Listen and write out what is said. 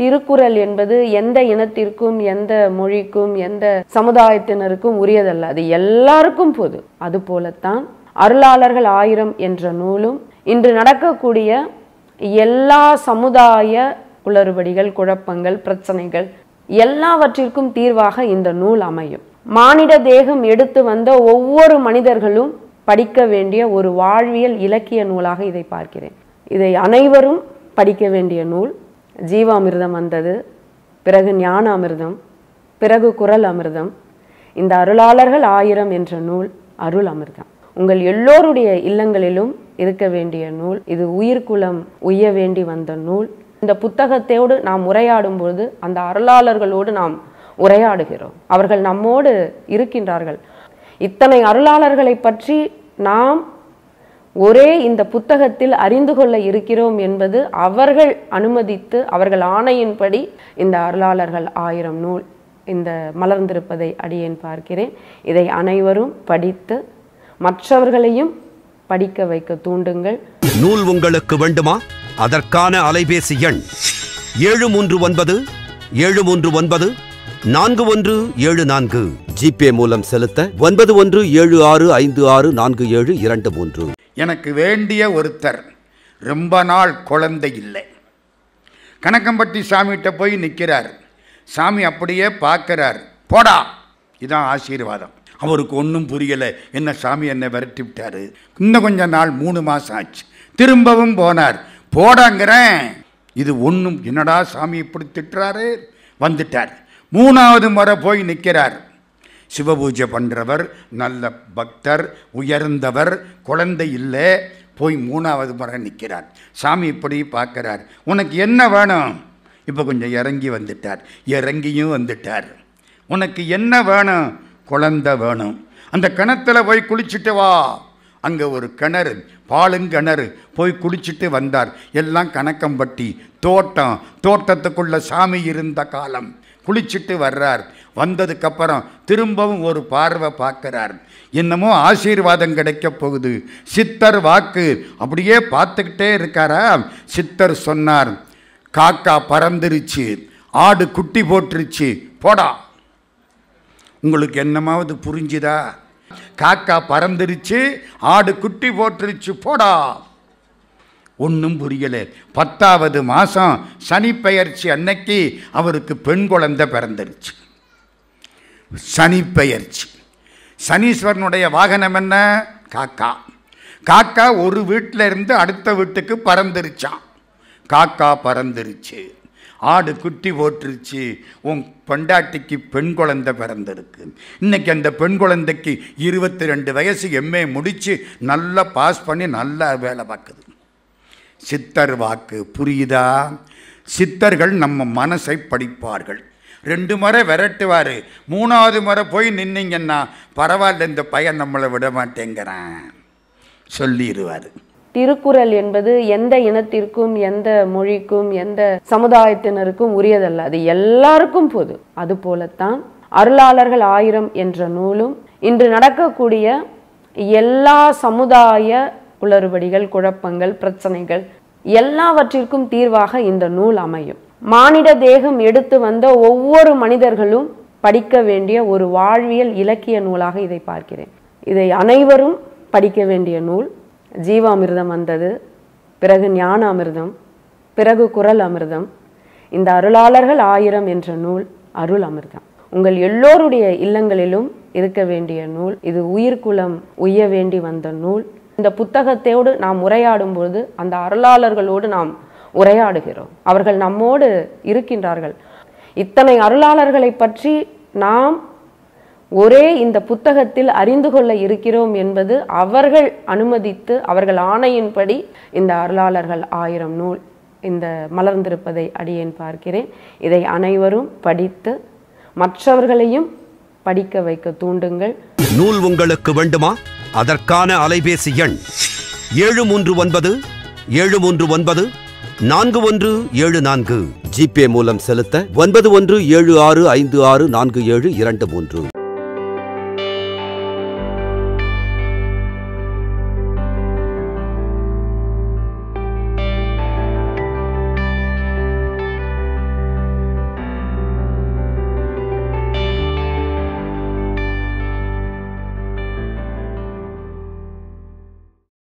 திருக்குறள் என்பது எந்த இனத்திற்கும் எந்த மொழிக்கும் எந்த சமுதாயத்தினருக்கும் உரியதல்ல அது எல்லாருக்கும் பொது அது போலத்தான் அருளாளர்கள் ஆயிரம் என்ற நூலும் இன்று நடக்கக்கூடிய எல்லா சமுதாய குளறுபடிகள் குழப்பங்கள் பிரச்சனைகள் எல்லாவற்றிற்கும் தீர்வாக இந்த நூல் அமையும் மானிட தேகம் எடுத்து வந்த ஒவ்வொரு மனிதர்களும் படிக்க வேண்டிய ஒரு வாழ்வியல் இலக்கிய நூலாக இதை பார்க்கிறேன் இதை அனைவரும் படிக்க வேண்டிய நூல் ஜீவாமிர்தம் வந்தது பிறகு ஞான அமிர்தம் பிறகு குரல் அமிர்தம் இந்த அருளாளர்கள் ஆயிரம் என்ற நூல் அருள் அமிர்தம் உங்கள் எல்லோருடைய இல்லங்களிலும் இருக்க வேண்டிய நூல் இது உயிர்குலம் உய்ய வேண்டி வந்த நூல் இந்த புத்தகத்தோடு நாம் உரையாடும் பொழுது அந்த அருளாளர்களோடு நாம் உரையாடுகிறோம் அவர்கள் நம்மோடு இருக்கின்றார்கள் இத்தனை அருளாளர்களை பற்றி நாம் ஒரே இந்த புத்தகத்தில் அறிந்து கொள்ள இருக்கிறோம் என்பது அவர்கள் அனுமதித்து அவர்கள் ஆணையின்படி இந்த அருளாளர்கள் ஆயிரம் நூல் இந்த மலர்ந்திருப்பதை அடியேன் பார்க்கிறேன் இதை அனைவரும் படித்து மற்றவர்களையும் படிக்க வைக்க தூண்டுங்கள் நூல் உங்களுக்கு வேண்டுமா அதற்கான அலைபேசி எண் ஏழு மூன்று ஒன்பது ஏழு மூன்று ஒன்பது நான்கு ஒன்று ஏழு நான்கு ஜிபே மூலம் செலுத்த ஒன்பது ஒன்று ஏழு ஆறு ஐந்து ஆறு நான்கு ஏழு இரண்டு மூன்று எனக்கு வேண்டிய ஒருத்தர் ரொம்ப நாள் குழந்தை இல்லை கணக்கம்பட்டி சாமிகிட்ட போய் நிற்கிறார் சாமி அப்படியே பார்க்குறார் போடா இதான் ஆசீர்வாதம் அவருக்கு ஒன்றும் புரியலை என்ன சாமி என்னை விரட்டி விட்டார் இன்னும் கொஞ்ச நாள் மூணு மாதம் ஆச்சு திரும்பவும் போனார் போடாங்கிறேன் இது ஒன்றும் என்னடா சாமி இப்படி திட்டுறாரு வந்துட்டார் மூணாவது முறை போய் நிற்கிறார் சிவபூஜை பண்ணுறவர் நல்ல பக்தர் உயர்ந்தவர் குழந்தை இல்லை போய் மூணாவது முறை நிற்கிறார் சாமி இப்படி பார்க்குறார் உனக்கு என்ன வேணும் இப்போ கொஞ்சம் இறங்கி வந்துட்டார் இறங்கியும் வந்துட்டார் உனக்கு என்ன வேணும் குழந்த வேணும் அந்த கிணத்தில் போய் குளிச்சுட்டு வா அங்கே ஒரு கிணறு பாலுங்கிணறு போய் குளிச்சுட்டு வந்தார் எல்லாம் கணக்கம்பட்டி தோட்டம் தோட்டத்துக்குள்ள சாமி இருந்த காலம் குளிச்சுட்டு வர்றார் வந்ததுக்கப்புறம் திரும்பவும் ஒரு பார்வை பார்க்கிறார் இன்னமும் ஆசீர்வாதம் கிடைக்க போகுது சித்தர் வாக்கு அப்படியே பார்த்துக்கிட்டே இருக்காரா சித்தர் சொன்னார் காக்கா பறந்துருச்சு ஆடு குட்டி போட்டுருச்சு போடா உங்களுக்கு என்னமாவது புரிஞ்சுதா காக்கா பறந்துருச்சு ஆடு குட்டி போட்டுருச்சு போடா ஒன்றும் புரியலை பத்தாவது மாதம் சனிப்பெயர்ச்சி அன்னைக்கு அவருக்கு பெண் குழந்தை பிறந்துருச்சு சனிப்பெயர்ச்சி சனீஸ்வரனுடைய வாகனம் என்ன காக்கா காக்கா ஒரு வீட்டில் இருந்து அடுத்த வீட்டுக்கு பறந்துருச்சான் காக்கா பறந்துருச்சு ஆடு குட்டி ஓட்டுருச்சு உன் பெண்டாட்டிக்கு பெண் குழந்தை பிறந்திருக்கு இன்றைக்கி அந்த பெண் குழந்தைக்கு இருபத்தி ரெண்டு வயசு எம்ஏ முடித்து நல்லா பாஸ் பண்ணி நல்லா வேலை பார்க்குது சித்தர் வாக்கு புரியுதா சித்தர்கள் நம்ம மனசை படிப்பார்கள் ரெண்டு முறை விரட்டுவார் மூணாவது முறை போய் நின்னீங்கன்னா பரவாயில்ல இந்த பையன் நம்மளை விட மாட்டேங்கிறான் சொல்லிடுவார் திருக்குறள் என்பது எந்த இனத்திற்கும் எந்த மொழிக்கும் எந்த சமுதாயத்தினருக்கும் உரியதல்ல அது எல்லாருக்கும் பொது அது போலத்தான் அருளாளர்கள் ஆயிரம் என்ற நூலும் இன்று நடக்கக்கூடிய எல்லா சமுதாய குளறுபடிகள் குழப்பங்கள் பிரச்சனைகள் எல்லாவற்றிற்கும் தீர்வாக இந்த நூல் அமையும் மானிட தேகம் எடுத்து வந்த ஒவ்வொரு மனிதர்களும் படிக்க வேண்டிய ஒரு வாழ்வியல் இலக்கிய நூலாக இதை பார்க்கிறேன் இதை அனைவரும் படிக்க வேண்டிய நூல் ஜீவாமிர்தம் வந்தது பிறகு ஞான அமிர்தம் பிறகு குரல் அமிர்தம் இந்த அருளாளர்கள் ஆயிரம் என்ற நூல் அருள் அமிர்தம் உங்கள் எல்லோருடைய இல்லங்களிலும் இருக்க வேண்டிய நூல் இது உயிர்குலம் உய்ய வேண்டி வந்த நூல் இந்த புத்தகத்தோடு நாம் உரையாடும் பொழுது அந்த அருளாளர்களோடு நாம் உரையாடுகிறோம் அவர்கள் நம்மோடு இருக்கின்றார்கள் இத்தனை அருளாளர்களை பற்றி நாம் ஒரே இந்த புத்தகத்தில் அறிந்து கொள்ள இருக்கிறோம் என்பது அவர்கள் அனுமதித்து அவர்கள் ஆணையின்படி இந்த அருளாளர்கள் ஆயிரம் நூல் இந்த மலர்ந்திருப்பதை அடியேன் பார்க்கிறேன் இதை அனைவரும் படித்து மற்றவர்களையும் படிக்க வைக்க தூண்டுங்கள் நூல் உங்களுக்கு வேண்டுமா அதற்கான அலைபேசி எண் ஏழு மூன்று ஒன்பது ஏழு மூன்று ஒன்பது நான்கு ஒன்று ஏழு நான்கு ஜிபே மூலம் செலுத்த ஒன்பது ஒன்று ஏழு ஆறு ஐந்து ஆறு நான்கு ஏழு இரண்டு மூன்று